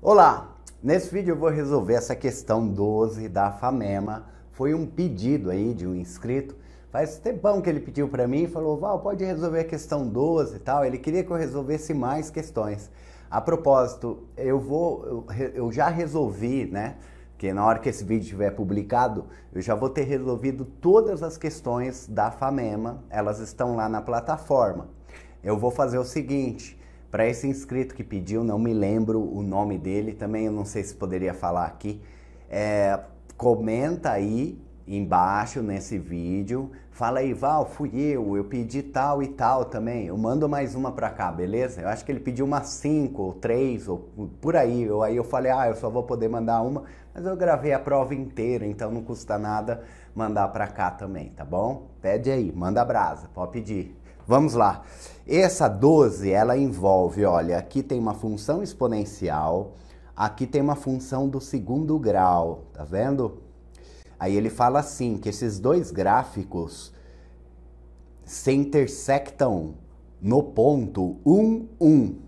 Olá! Nesse vídeo eu vou resolver essa questão 12 da FAMEMA. Foi um pedido aí de um inscrito. Faz tempão que ele pediu para mim e falou: Val, pode resolver a questão 12 e tal. Ele queria que eu resolvesse mais questões. A propósito, eu vou. Eu, eu já resolvi, né? Que na hora que esse vídeo estiver publicado, eu já vou ter resolvido todas as questões da FAMEMA. Elas estão lá na plataforma. Eu vou fazer o seguinte para esse inscrito que pediu, não me lembro o nome dele, também eu não sei se poderia falar aqui. É, comenta aí embaixo nesse vídeo. Fala aí, Val, fui eu, eu pedi tal e tal também. Eu mando mais uma para cá, beleza? Eu acho que ele pediu umas cinco ou três ou por aí. Eu, aí eu falei, ah, eu só vou poder mandar uma, mas eu gravei a prova inteira, então não custa nada mandar para cá também, tá bom? Pede aí, manda brasa, pode pedir. Vamos lá. Essa 12, ela envolve, olha, aqui tem uma função exponencial, aqui tem uma função do segundo grau, tá vendo? Aí ele fala assim, que esses dois gráficos se intersectam no ponto 1, 1.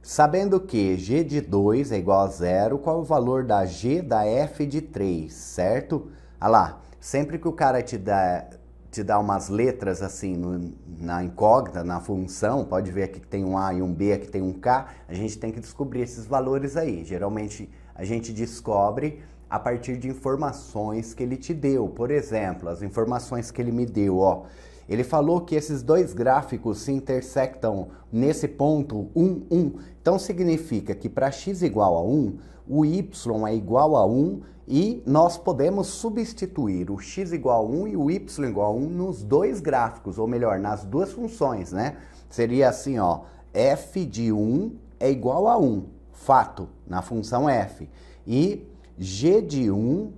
Sabendo que g de 2 é igual a zero, qual é o valor da g da f de 3, certo? Olha lá, sempre que o cara te dá, te dá umas letras assim no, na incógnita, na função, pode ver aqui que tem um A e um B, aqui tem um K, a gente tem que descobrir esses valores aí. Geralmente a gente descobre a partir de informações que ele te deu. Por exemplo, as informações que ele me deu, ó. Ele falou que esses dois gráficos se intersectam nesse ponto 1, 1. Então significa que para x igual a 1, o y é igual a 1 e nós podemos substituir o x igual a 1 e o y igual a 1 nos dois gráficos, ou melhor, nas duas funções, né? Seria assim, ó, f de 1 é igual a 1, fato, na função f. E g de 1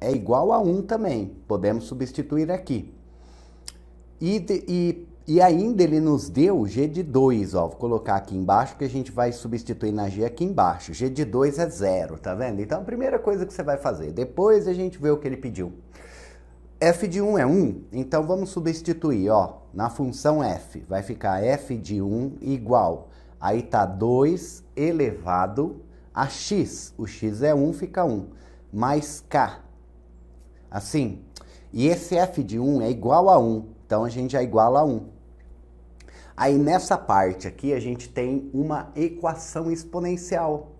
é igual a 1 também, podemos substituir aqui. E, de, e e ainda ele nos deu G de 2, ó. Vou colocar aqui embaixo que a gente vai substituir na G aqui embaixo. G de 2 é zero, tá vendo? Então a primeira coisa que você vai fazer. Depois a gente vê o que ele pediu. F de 1 é 1, então vamos substituir, ó, na função F. Vai ficar F de 1 igual, aí tá 2 elevado a X. O X é 1, fica 1, mais K. Assim. E esse F de 1 é igual a 1. Então a gente já é iguala a 1. Aí nessa parte aqui a gente tem uma equação exponencial,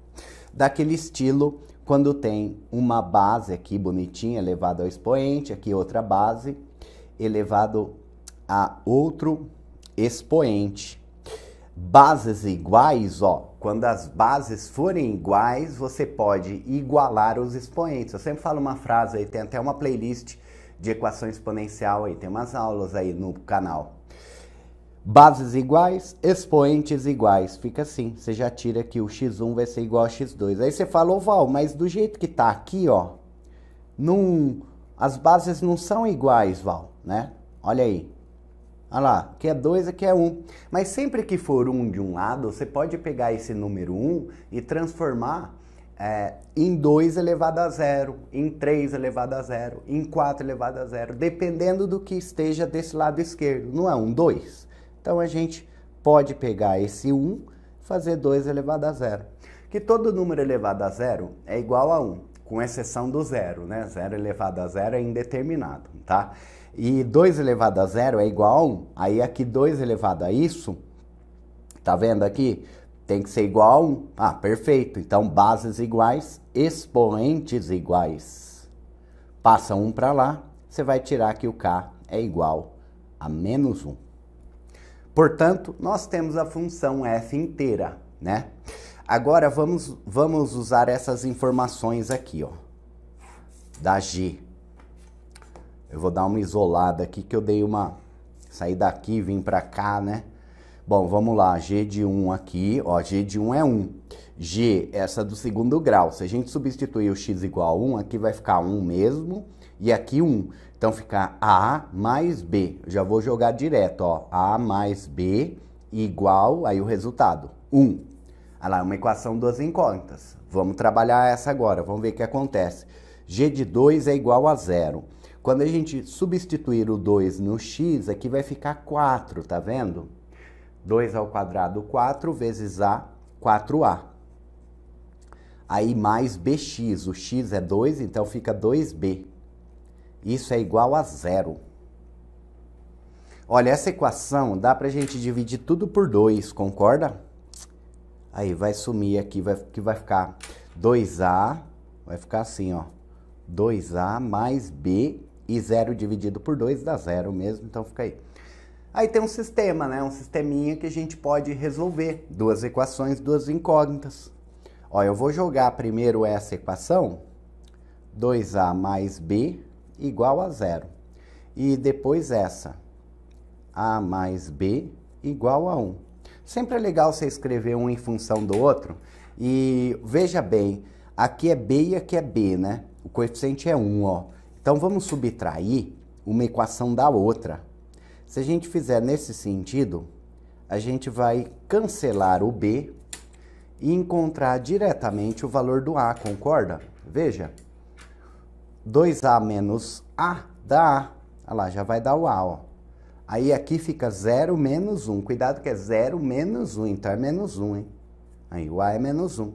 daquele estilo quando tem uma base aqui bonitinha elevado ao expoente, aqui outra base elevado a outro expoente. Bases iguais, ó, quando as bases forem iguais, você pode igualar os expoentes. Eu sempre falo uma frase aí, tem até uma playlist de equação exponencial aí. Tem umas aulas aí no canal. Bases iguais, expoentes iguais. Fica assim. Você já tira que o x1 vai ser igual a x2. Aí você falou, Val, mas do jeito que tá aqui, ó, num, as bases não são iguais, Val, né? Olha aí. Olha lá, aqui é 2, aqui é 1. Um. Mas sempre que for um de um lado, você pode pegar esse número 1 um e transformar é, em 2 elevado a 0, em 3 elevado a 0, em 4 elevado a 0, dependendo do que esteja desse lado esquerdo. Não é um 2? Então a gente pode pegar esse 1, um, fazer 2 elevado a 0. Que todo número elevado a 0 é igual a 1, um, com exceção do 0, né? 0 elevado a 0 é indeterminado, tá? E 2 elevado a 0 é igual a 1. Um. Aí aqui 2 elevado a isso, tá vendo aqui? tem que ser igual a 1. Ah, perfeito. Então, bases iguais, expoentes iguais. Passa 1 para lá, você vai tirar que o k é igual a menos 1. Portanto, nós temos a função f inteira, né? Agora, vamos, vamos usar essas informações aqui, ó, da g. Eu vou dar uma isolada aqui, que eu dei uma... Saí daqui, vim para cá, né? Bom, vamos lá, G de 1 aqui, ó, G de 1 é 1. G, essa do segundo grau, se a gente substituir o x igual a 1, aqui vai ficar 1 mesmo, e aqui 1. Então fica A mais B, já vou jogar direto, ó, A mais B igual, aí o resultado, 1. Olha lá, uma equação duas incógnitas. Vamos trabalhar essa agora, vamos ver o que acontece. G de 2 é igual a zero. Quando a gente substituir o 2 no x, aqui vai ficar 4, tá vendo? 2 ao quadrado 4 vezes A, 4A. Aí mais BX, o X é 2, então fica 2B. Isso é igual a zero. Olha, essa equação dá para a gente dividir tudo por 2, concorda? Aí vai sumir aqui, vai, que vai ficar 2A, vai ficar assim, ó. 2A mais B e zero dividido por 2 dá zero mesmo, então fica aí. Aí tem um sistema, né? Um sisteminha que a gente pode resolver. Duas equações, duas incógnitas. Ó, eu vou jogar primeiro essa equação, 2a mais b igual a zero. E depois essa, a mais b igual a 1. Sempre é legal você escrever um em função do outro. E veja bem, aqui é b e aqui é b, né? O coeficiente é 1, ó. Então vamos subtrair uma equação da outra. Se a gente fizer nesse sentido, a gente vai cancelar o B e encontrar diretamente o valor do A, concorda? Veja, 2A menos A dá A. Olha lá, já vai dar o A, ó. Aí aqui fica 0 menos 1. Cuidado que é 0 menos 1, então é menos 1, hein? Aí o A é menos 1.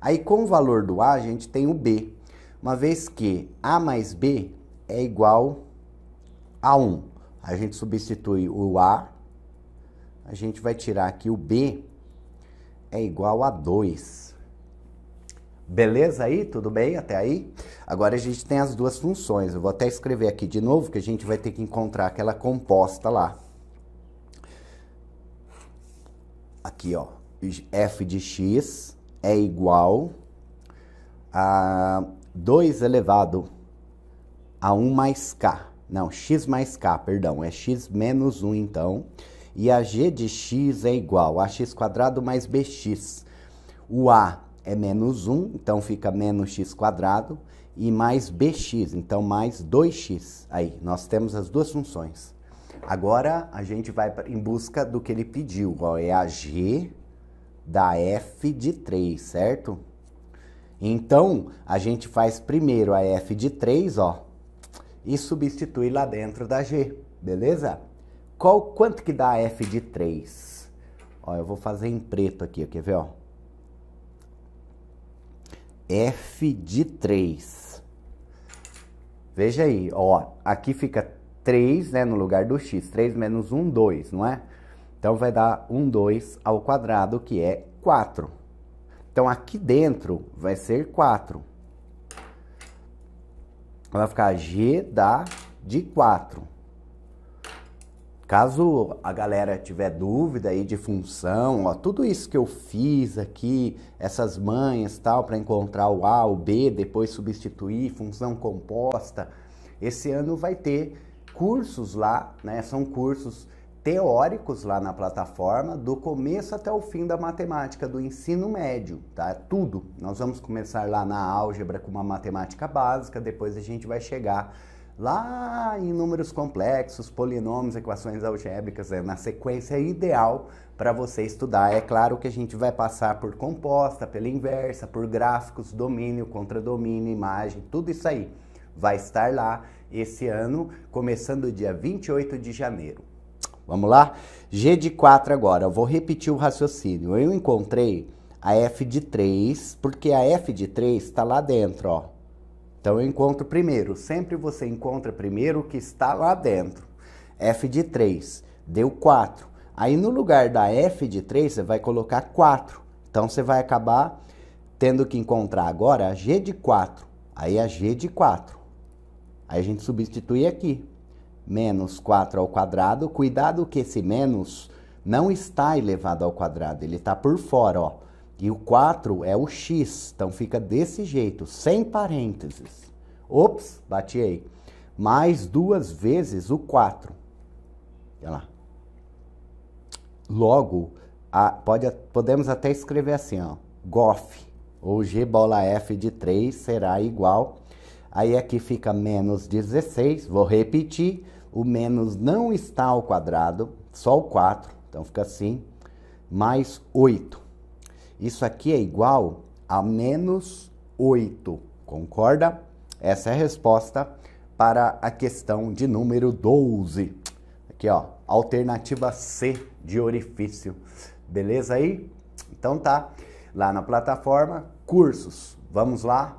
Aí com o valor do A, a gente tem o B. Uma vez que A mais B é igual a 1 a gente substitui o A, a gente vai tirar que o B é igual a 2. Beleza aí? Tudo bem até aí? Agora a gente tem as duas funções. Eu vou até escrever aqui de novo, que a gente vai ter que encontrar aquela composta lá. Aqui, ó. f de x é igual a 2 elevado a 1 mais k. Não, x mais k, perdão, é x menos 1 então. E a g de x é igual a x mais bx. O a é menos 1, então fica menos x quadrado, e mais bx, então mais 2x. Aí, nós temos as duas funções. Agora, a gente vai em busca do que ele pediu, ó, é a g da f de 3, certo? Então, a gente faz primeiro a f de 3, ó, e substitui lá dentro da G, beleza? Qual, quanto que dá F de 3? Ó, eu vou fazer em preto aqui, quer ver, ó? F de 3. Veja aí, ó, aqui fica 3, né, no lugar do x. 3 menos 1, 2, não é? Então, vai dar 1, 2 ao quadrado, que é 4. Então, aqui dentro vai ser 4 vai ficar G da de 4. Caso a galera tiver dúvida aí de função, ó, tudo isso que eu fiz aqui, essas manhas tal, para encontrar o A, o B, depois substituir, função composta, esse ano vai ter cursos lá, né? São cursos teóricos lá na plataforma, do começo até o fim da matemática, do ensino médio, tá? É tudo. Nós vamos começar lá na álgebra com uma matemática básica, depois a gente vai chegar lá em números complexos, polinômios, equações algébricas, é na sequência ideal para você estudar. É claro que a gente vai passar por composta, pela inversa, por gráficos, domínio, contradomínio, imagem, tudo isso aí vai estar lá esse ano, começando dia 28 de janeiro. Vamos lá? G de 4 agora. Eu vou repetir o raciocínio. Eu encontrei a F de 3, porque a F de 3 está lá dentro, ó. Então eu encontro primeiro. Sempre você encontra primeiro o que está lá dentro. F de 3 deu 4. Aí no lugar da F de 3 você vai colocar 4. Então você vai acabar tendo que encontrar agora a G de 4. Aí a G de 4. Aí a gente substitui aqui menos 4 ao quadrado. Cuidado que esse menos não está elevado ao quadrado, ele está por fora, ó. E o 4 é o x, então fica desse jeito, sem parênteses. Ops, bati aí. Mais duas vezes o 4. Olha lá. Logo, a, pode, podemos até escrever assim, ó. GOF, ou G bola F de 3 será igual. Aí aqui é fica menos 16, vou repetir o menos não está ao quadrado, só o 4, então fica assim, mais 8. Isso aqui é igual a menos 8, concorda? Essa é a resposta para a questão de número 12. Aqui, ó, alternativa C de orifício. Beleza aí? Então tá, lá na plataforma, cursos. Vamos lá?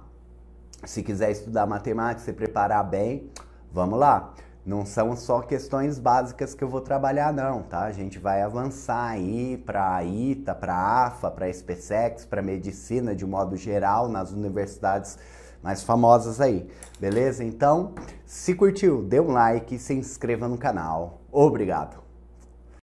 Se quiser estudar matemática, se preparar bem, vamos lá. Não são só questões básicas que eu vou trabalhar, não, tá? A gente vai avançar aí para ITA, para AFA, para SPSEX, para medicina de modo geral nas universidades mais famosas aí, beleza? Então, se curtiu, dê um like e se inscreva no canal. Obrigado!